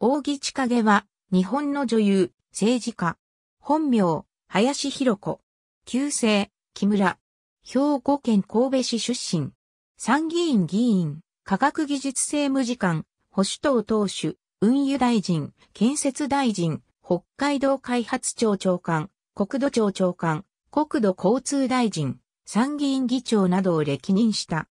大木千景は、日本の女優、政治家。本名、林博子。旧姓、木村。兵庫県神戸市出身。参議院議員、科学技術政務次官、保守党党首、運輸大臣、建設大臣、北海道開発庁長官、国土庁長官、国土交通大臣、参議院議長などを歴任した。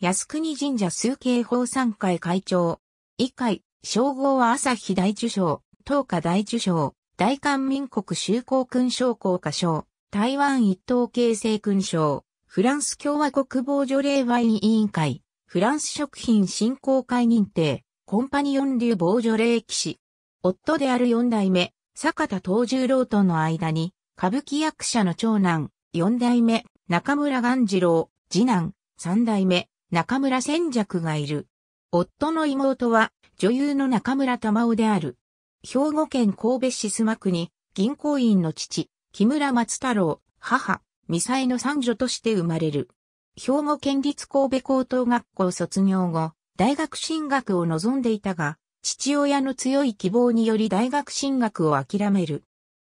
靖国神社数形法参会会長。以会、称号は朝日大受賞、東華大受賞、大韓民国修行勲章高家賞、台湾一等形成勲章、フランス共和国防除令ワイン委員会、フランス食品振興会認定、コンパニオン流防除令騎士。夫である四代目、坂田東十郎との間に、歌舞伎役者の長男、四代目、中村元治郎、次男、三代目、中村千尺がいる。夫の妹は、女優の中村玉緒である。兵庫県神戸市須磨区に、銀行員の父、木村松太郎、母、ミサイの三女として生まれる。兵庫県立神戸高等学校卒業後、大学進学を望んでいたが、父親の強い希望により大学進学を諦める。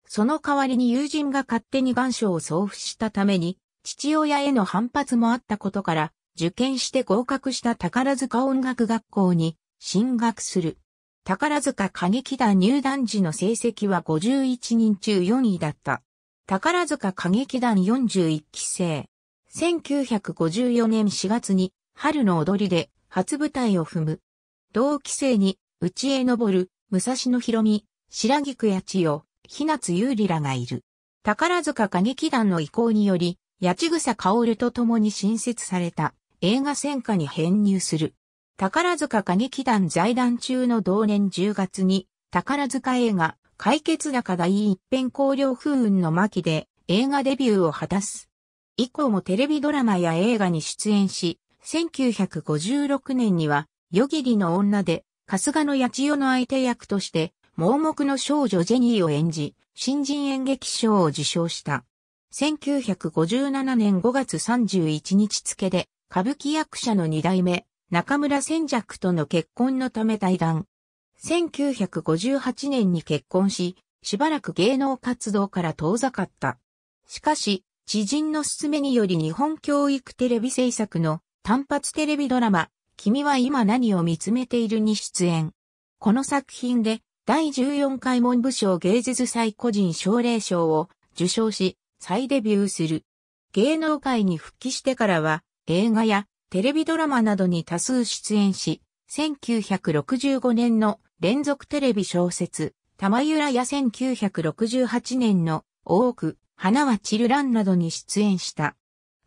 その代わりに友人が勝手に願書を送付したために、父親への反発もあったことから、受験して合格した宝塚音楽学校に進学する。宝塚歌劇団入団時の成績は51人中4位だった。宝塚歌劇団41期生。1954年4月に春の踊りで初舞台を踏む。同期生に内へ昇る、武蔵野博美、白菊八千代、日夏優里らがいる。宝塚歌劇団の意向により、八千草薫と共に新設された映画戦火に編入する。宝塚歌劇団財団中の同年10月に、宝塚映画、解決高第一編考慮風雲の巻で映画デビューを果たす。以降もテレビドラマや映画に出演し、1956年には、夜霧の女で、春日の八千代の相手役として、盲目の少女ジェニーを演じ、新人演劇賞を受賞した。1957年5月31日付で、歌舞伎役者の二代目、中村千尺との結婚のため対談。1958年に結婚し、しばらく芸能活動から遠ざかった。しかし、知人の勧めにより日本教育テレビ制作の単発テレビドラマ、君は今何を見つめているに出演。この作品で、第14回文部省芸術祭個人奨励賞を受賞し、再デビューする。芸能界に復帰してからは、映画やテレビドラマなどに多数出演し、1965年の連続テレビ小説、玉浦や1968年の大奥、花は散るランなどに出演した。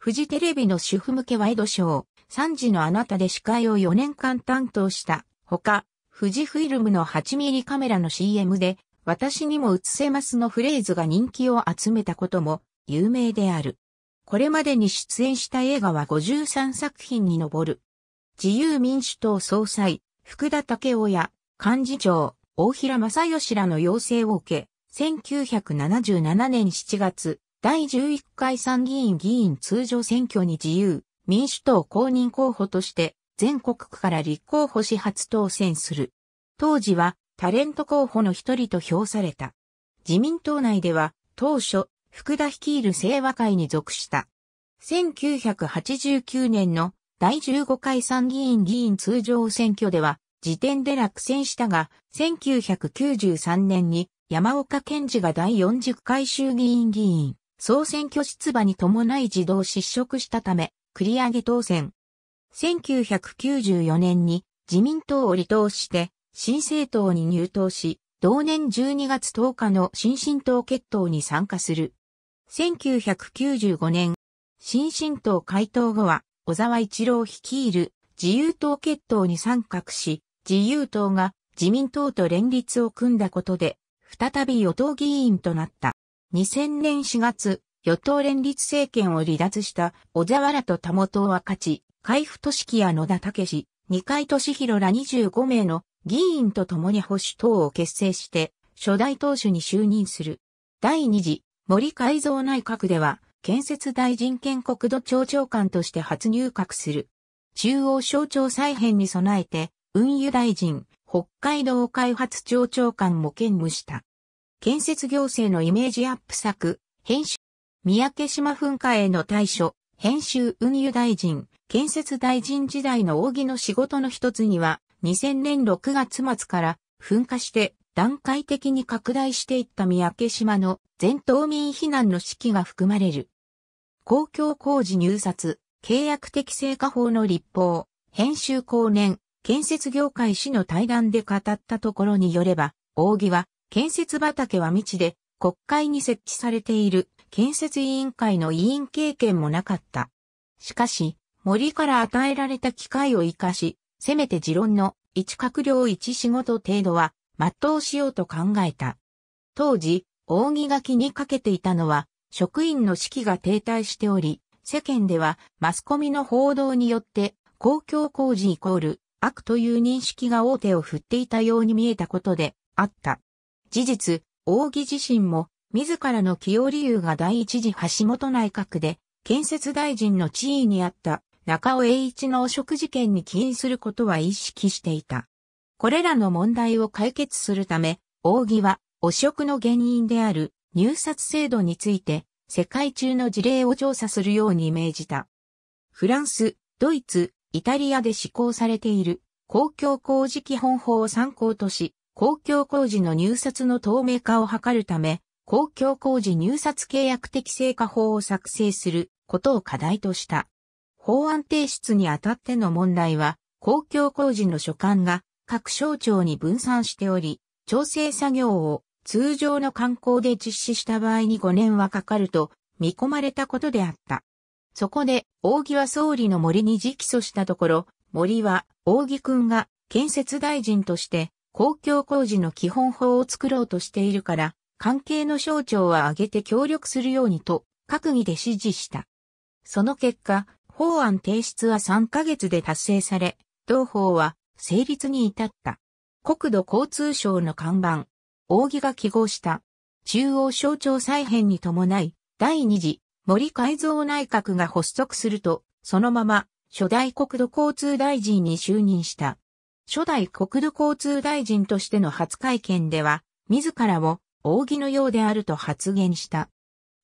富士テレビの主婦向けワイドショー、3時のあなたで司会を4年間担当した。ほか、富士フィルムの8ミリカメラの CM で、私にも映せますのフレーズが人気を集めたことも有名である。これまでに出演した映画は53作品に上る。自由民主党総裁、福田武夫や幹事長、大平正義らの要請を受け、1977年7月、第11回参議院議員通常選挙に自由、民主党公認候補として、全国区から立候補し初当選する。当時は、タレント候補の一人と評された。自民党内では、当初、福田率いる清和会に属した。1989年の第15回参議院議員通常選挙では、時点で落選したが、1993年に山岡健二が第40回衆議院議員、総選挙出馬に伴い自動失職したため、繰り上げ当選。1994年に自民党を離党して、新政党に入党し、同年12月10日の新進党決闘に参加する。1995年、新進党解党後は、小沢一郎率いる自由党決闘に参画し、自由党が自民党と連立を組んだことで、再び与党議員となった。2000年4月、与党連立政権を離脱した小沢らと田本は勝ち、海部俊樹や野田武史、二階俊博ら25名の議員と共に保守党を結成して、初代党首に就任する。第二次森改造内閣では、建設大臣兼国土庁長官として初入閣する。中央省庁再編に備えて、運輸大臣、北海道開発庁長官も兼務した。建設行政のイメージアップ策、編集、三宅島噴火への対処、編集運輸大臣、建設大臣時代の扇の仕事の一つには、2000年6月末から噴火して段階的に拡大していった三宅島の全島民避難の指揮が含まれる。公共工事入札、契約的成果法の立法、編集後年、建設業界市の対談で語ったところによれば、扇は、建設畑は未知で、国会に設置されている建設委員会の委員経験もなかった。しかし、森から与えられた機会を活かし、せめて持論の一閣僚一仕事程度は全うしようと考えた。当時、扇書きにかけていたのは、職員の士気が停滞しており、世間ではマスコミの報道によって公共工事イコール悪という認識が大手を振っていたように見えたことであった。事実、扇自身も自らの起用理由が第一次橋本内閣で建設大臣の地位にあった中尾栄一の汚職事件に起因することは意識していた。これらの問題を解決するため、扇は汚職の原因である入札制度について世界中の事例を調査するように命じた。フランス、ドイツ、イタリアで施行されている公共工事基本法を参考とし、公共工事の入札の透明化を図るため、公共工事入札契約適正化法を作成することを課題とした。法案提出にあたっての問題は、公共工事の所管が各省庁に分散しており、調整作業を通常の観光で実施した場合に5年はかかると見込まれたことであった。そこで、大木は総理の森に直訴したところ、森は、大木くんが建設大臣として公共工事の基本法を作ろうとしているから、関係の省庁は挙げて協力するようにと、閣議で指示した。その結果、法案提出は3ヶ月で達成され、同法は成立に至った。国土交通省の看板、扇が記号した。中央省庁再編に伴い、第二次森改造内閣が発足すると、そのまま初代国土交通大臣に就任した。初代国土交通大臣としての初会見では、自らを扇のようであると発言した。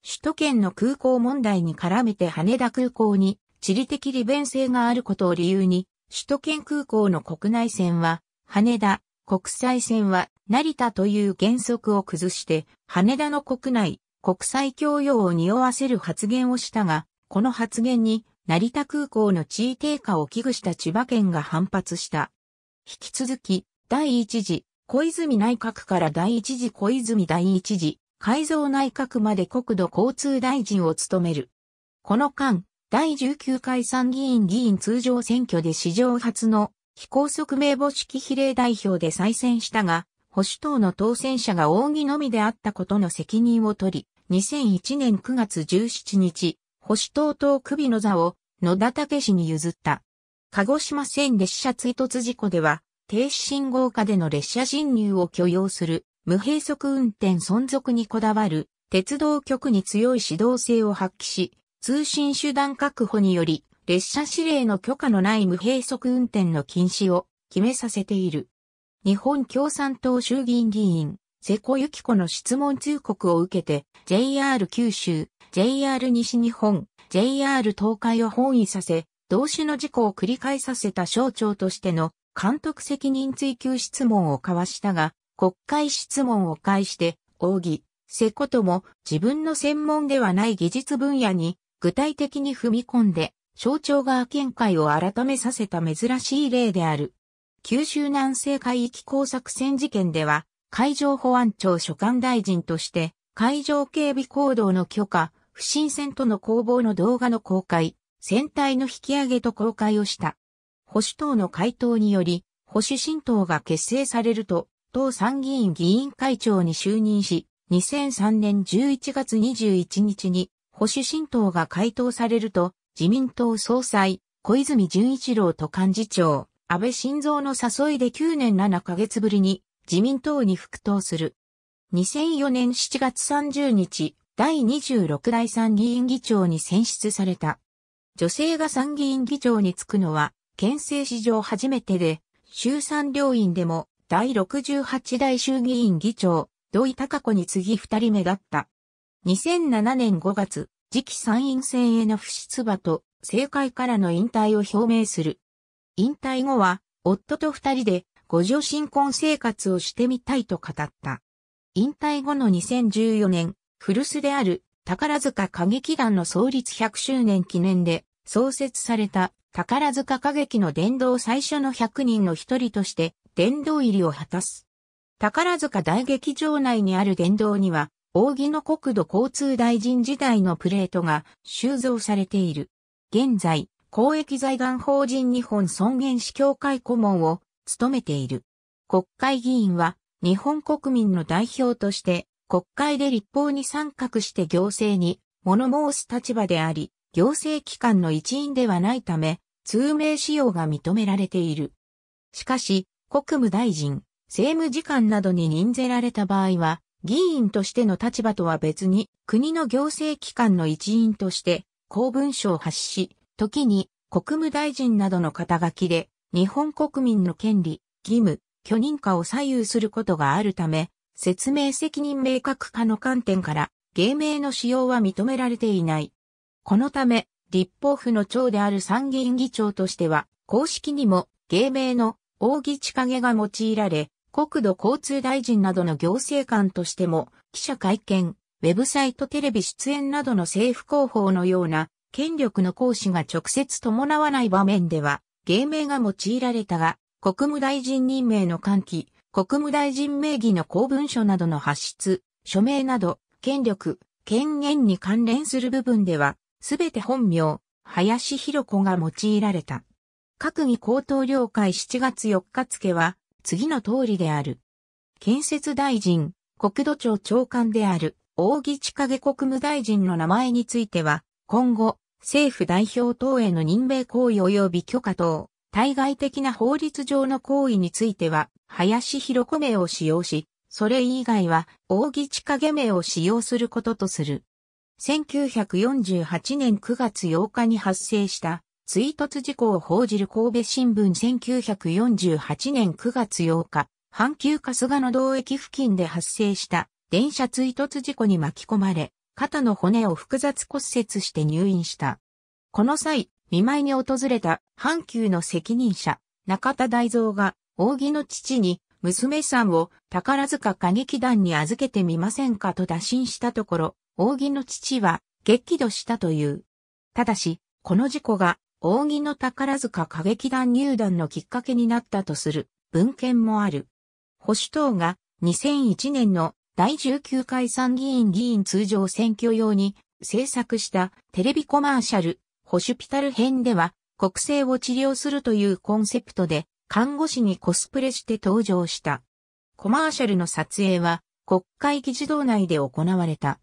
首都圏の空港問題に絡めて羽田空港に地理的利便性があることを理由に、首都圏空港の国内線は、羽田、国際線は成田という原則を崩して、羽田の国内、国際供養を匂わせる発言をしたが、この発言に成田空港の地位低下を危惧した千葉県が反発した。引き続き、第一次、小泉内閣から第一次小泉第一次、改造内閣まで国土交通大臣を務める。この間、第19回参議院議員通常選挙で史上初の非拘束名簿式比例代表で再選したが、保守党の当選者が扇のみであったことの責任を取り、2001年9月17日、保守党党首の座を野田武氏に譲った。鹿児島線列車追突事故では、停止信号下での列車進入を許容する、無閉塞運転存続にこだわる、鉄道局に強い指導性を発揮し、通信手段確保により、列車指令の許可のない無閉塞運転の禁止を決めさせている。日本共産党衆議院議員、瀬古幸子の質問通告を受けて、JR 九州、JR 西日本、JR 東海を本位させ、同種の事故を繰り返させた省庁としての監督責任追及質問を交わしたが、国会質問を介して、奥義・瀬古とも自分の専門ではない技術分野に具体的に踏み込んで、象徴側見解を改めさせた珍しい例である。九州南西海域工作船事件では、海上保安庁所管大臣として、海上警備行動の許可、不審船との攻防の動画の公開、船体の引き上げと公開をした。保守党の回答により、保守新党が結成されると、党参議院議員会長に就任し、2003年11月21日に保守新党が回答されると、自民党総裁、小泉純一郎と幹事長、安倍晋三の誘いで9年7ヶ月ぶりに自民党に復党する。2004年7月30日、第26代参議院議長に選出された。女性が参議院議長に就くのは、県政史上初めてで、衆参両院でも第68代衆議院議長、土井隆子に次2人目だった。2007年5月、次期参院選への不出馬と、政界からの引退を表明する。引退後は、夫と二人で、ご助新婚生活をしてみたいと語った。引退後の2014年、古巣である宝塚歌劇団の創立100周年記念で創設された宝塚歌劇の殿堂最初の100人の一人として殿堂入りを果たす。宝塚大劇場内にある殿堂には扇の国土交通大臣時代のプレートが収蔵されている。現在、公益財団法人日本尊厳死協会顧問を務めている。国会議員は日本国民の代表として国会で立法に参画して行政に物申す立場であり、行政機関の一員ではないため、通名使用が認められている。しかし、国務大臣、政務次官などに任ぜられた場合は、議員としての立場とは別に、国の行政機関の一員として、公文書を発し、時に国務大臣などの肩書きで、日本国民の権利、義務、許認可を左右することがあるため、説明責任明確化の観点から、芸名の使用は認められていない。このため、立法府の長である参議院議長としては、公式にも芸名の大木千景が用いられ、国土交通大臣などの行政官としても、記者会見、ウェブサイトテレビ出演などの政府広報のような権力の行使が直接伴わない場面では、芸名が用いられたが、国務大臣任命の喚起、国務大臣名義の公文書などの発出、署名など、権力、権限に関連する部分では、すべて本名、林博子が用いられた。閣議高等了解7月4日付は、次の通りである。建設大臣、国土庁長官である、大木千景国務大臣の名前については、今後、政府代表等への任命行為及び許可等、対外的な法律上の行為については、林博子名を使用し、それ以外は、大木千景名を使用することとする。1948年9月8日に発生した追突事故を報じる神戸新聞1948年9月8日、阪急春日野道駅付近で発生した電車追突事故に巻き込まれ、肩の骨を複雑骨折して入院した。この際、見舞いに訪れた阪急の責任者、中田大蔵が、扇の父に、娘さんを宝塚歌劇団に預けてみませんかと打診したところ、扇の父は激怒したという。ただし、この事故が扇の宝塚歌劇団入団のきっかけになったとする文献もある。保守党が2001年の第19回参議院議員通常選挙用に制作したテレビコマーシャル、保守ピタル編では国政を治療するというコンセプトで看護師にコスプレして登場した。コマーシャルの撮影は国会議事堂内で行われた。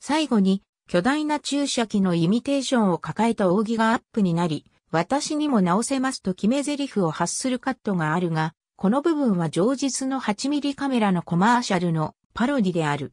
最後に巨大な注射器のイミテーションを抱えた扇がアップになり、私にも直せますと決め台詞を発するカットがあるが、この部分は上日の8ミリカメラのコマーシャルのパロディである。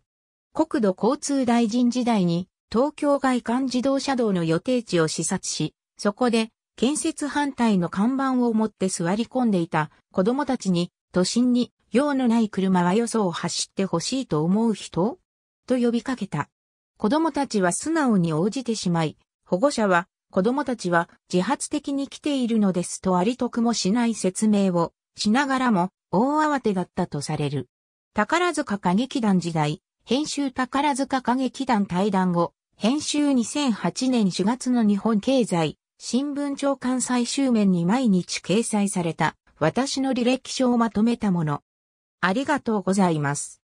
国土交通大臣時代に東京外環自動車道の予定地を視察し、そこで建設反対の看板を持って座り込んでいた子供たちに都心に用のない車はよそを走ってほしいと思う人と呼びかけた。子供たちは素直に応じてしまい、保護者は子供たちは自発的に来ているのですとありとくもしない説明をしながらも大慌てだったとされる。宝塚歌劇団時代、編集宝塚歌劇団対談後、編集2008年4月の日本経済、新聞長官最終面に毎日掲載された私の履歴書をまとめたもの。ありがとうございます。